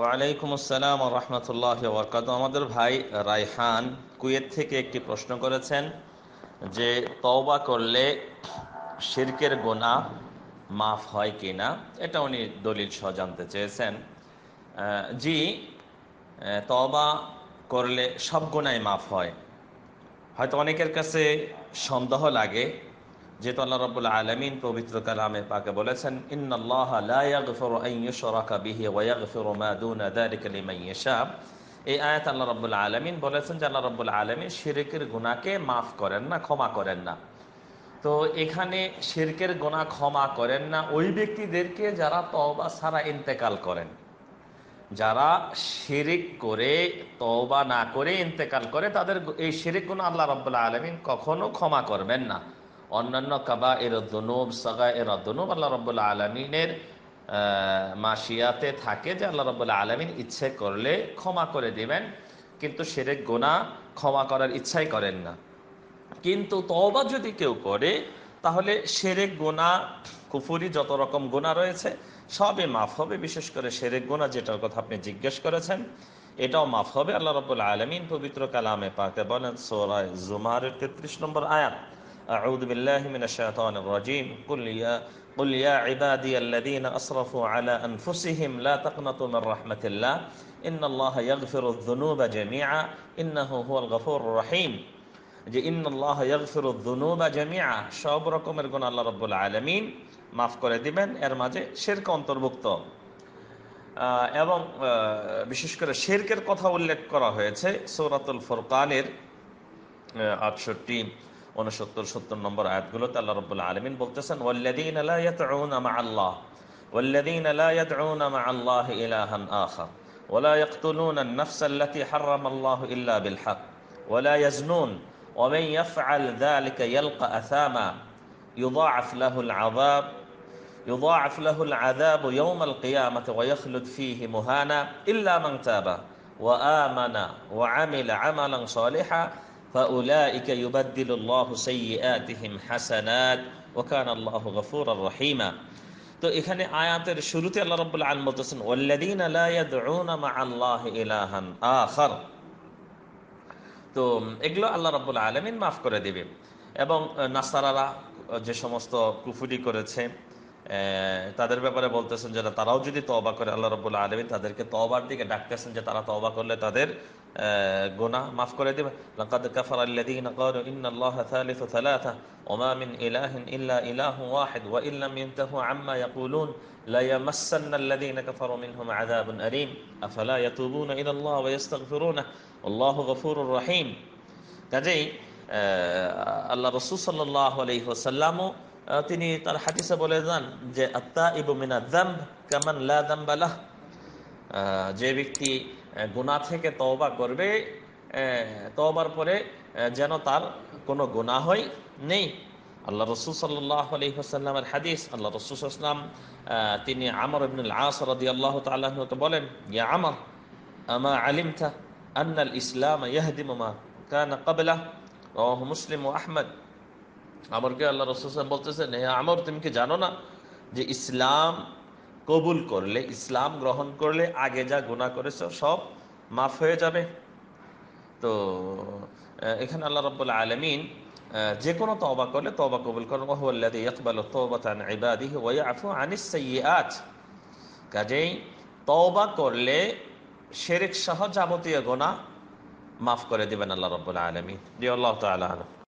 ওয়ালাইকুম আসসালাম রহমতুল্লাহ বরকাত আমাদের ভাই রায়হান কুয়েত থেকে একটি প্রশ্ন করেছেন যে তওবা করলে শিরকের গোনা মাফ হয় কি না এটা উনি দলিল সহ জানতে চেয়েছেন জি তওবা করলে সব গোনায় মাফ হয় হয়তো অনেকের কাছে সন্দেহ লাগে যেহেতু আল্লাহ রবুল্লা আলমিন পবিত্র কালামে পাকে বলেছেন ইন্নআল্লাহ এই আয়াত আল্লাহ রবুল্লা আলমিন বলেছেন যে আল্লাহ রবুল্লা আলমিন শিরিকের গুণাকে মাফ করেন না ক্ষমা করেন না তো এখানে শিরকের গোনা ক্ষমা করেন না ওই ব্যক্তিদেরকে যারা তওবা সারা ইন্তেকাল করেন যারা শিরিক করে তওবা না করে ইন্তেকাল করে তাদের এই শিরিক গুণ আল্লাহ রব্বুল্লা আলমিন কখনো ক্ষমা করবেন না অন্যান্য কাবা এর দনুব সগা এর দনুব আল্লাহ রব্বুল্লা আলমিনের মাসিয়াতে থাকে যে আল্লাহ রব্বুল্লা আলমিন ইচ্ছে করলে ক্ষমা করে দেবেন কিন্তু সেরে গোনা ক্ষমা করার ইচ্ছাই করেন না কিন্তু তবা যদি কেউ করে তাহলে সেরে গোনা কুফুরি যত রকম গোনা রয়েছে সবই মাফ হবে বিশেষ করে সেরে গোনা যেটার কথা আপনি জিজ্ঞেস করেছেন এটাও মাফ হবে আল্লাহ রবুল্লা আলমিন পবিত্র কালামে পাকে বলেন সোরায় জুমারের তেত্রিশ নম্বর আয়াত أعوذ بالله من الشيطان الرجيم قل يا قل يا عبادي الذين أسرفوا على أنفسهم لا تقنطوا من رحمة الله إن الله يغفر الذنوب جميعا إنه هو الغفور الرحيم যে ইন্নআল্লাহ ইয়াগফিরুদ যুনুবা জামিআ সব রকমের গুনাহ আল্লাহ রাব্বুল আলামিন মাফ করে দিবেন এর মাঝে শিরক অন্তর্ভুক্ত এবং বিশেষ করে শিরকের কথা উল্লেখ করা হয়েছে সৌরাতুল ফোরকানের আটষট্টি উনসত্তর সত্তর নম্বর আয়াতগুলোতে আল্লাহ রব্বুল আলমিন বলতেছেন ওয়াল্লাদিন আল্লাহ والذين لا يدعون مع الله إلها آخر ولا يقتلون النفس التي حرم الله إلا بالحق ولا يزنون ومن يفعل ذلك يلقى أثاما يضاعف له العذاب يضاعف له العذاب يوم القيامة ويخلد فيه مهانا إلا من تاب وآمن وعمل عملا صالحا فأولئك يبدل الله سيئاتهم حسنات وكان الله غفورا رحيما তো এখানে আয়াতের শুরুতে আল্লাহ রাব্বুল আলামিন বলতেছেন তো এগুলো আল্লাহ রাব্বুল আলামিন মাফ করে দিবেন এবং নাসারারা যে সমস্ত কুফুরি করেছে তাদের ব্যাপারে বলতেছেন যারা তারাও যদি তবা করে আল্লাহ রবুল্লা আলমী তাদেরকে তবার দিকে ডাকতেছেন যে তারা তবা করলে তাদের গুণা মাফ করে দেবে লাকাদ কাফার الذين قالوا ان الله ثالث ثلاثه وما من اله الا اله واحد وان لم ينتهوا عما يقولون لا يمسن الذين كفروا منهم عذاب اليم افلا يتوبون الى الله ويستغفرونه والله غفور رحيم কাজেই আল্লাহ রাসূল সাল্লাল্লাহু আলাইহি ওয়াসাল্লামও তিনি তার হাদিসে বলে যান যে আত্তাইবু মিনাদ যামব কামান লা যামবা লাহ যে ব্যক্তি গোনা থেকে তওবা করবে তওবার পরে যেন তার কোনো গোনাহই নেই আল্লাহ রসুল সাল্লাহ আলী হাসাল্লামের হাদিস আল্লাহ রসুল তিনি আমর ইবনুল আস রদি আল্লাহ তাল্লাহকে বলেন ইয়া আমর আমা আলিমথা আন্নাল ইসলাম ইয়াহদিমা কান কবলা ও মুসলিম ও আহমদ আমরকে আল্লাহ রসুল বলতেছেন হে আমর তুমি কি জানো না যে ইসলাম কবুল করলে ইসলাম গ্রহণ করলে আগে যা গুণা করেছ সব মাফ হয়ে যাবে তো এখানে আল্লাহ রব্বুল আলমিন যে কোনো তবা করলে তবা কবুল করেন কাজেই তওবা করলে শেরেক সহ যাবতীয় গোনা মাফ করে দিবেন আল্লাহ রব্বুল আলমিন আল্লাহ তালা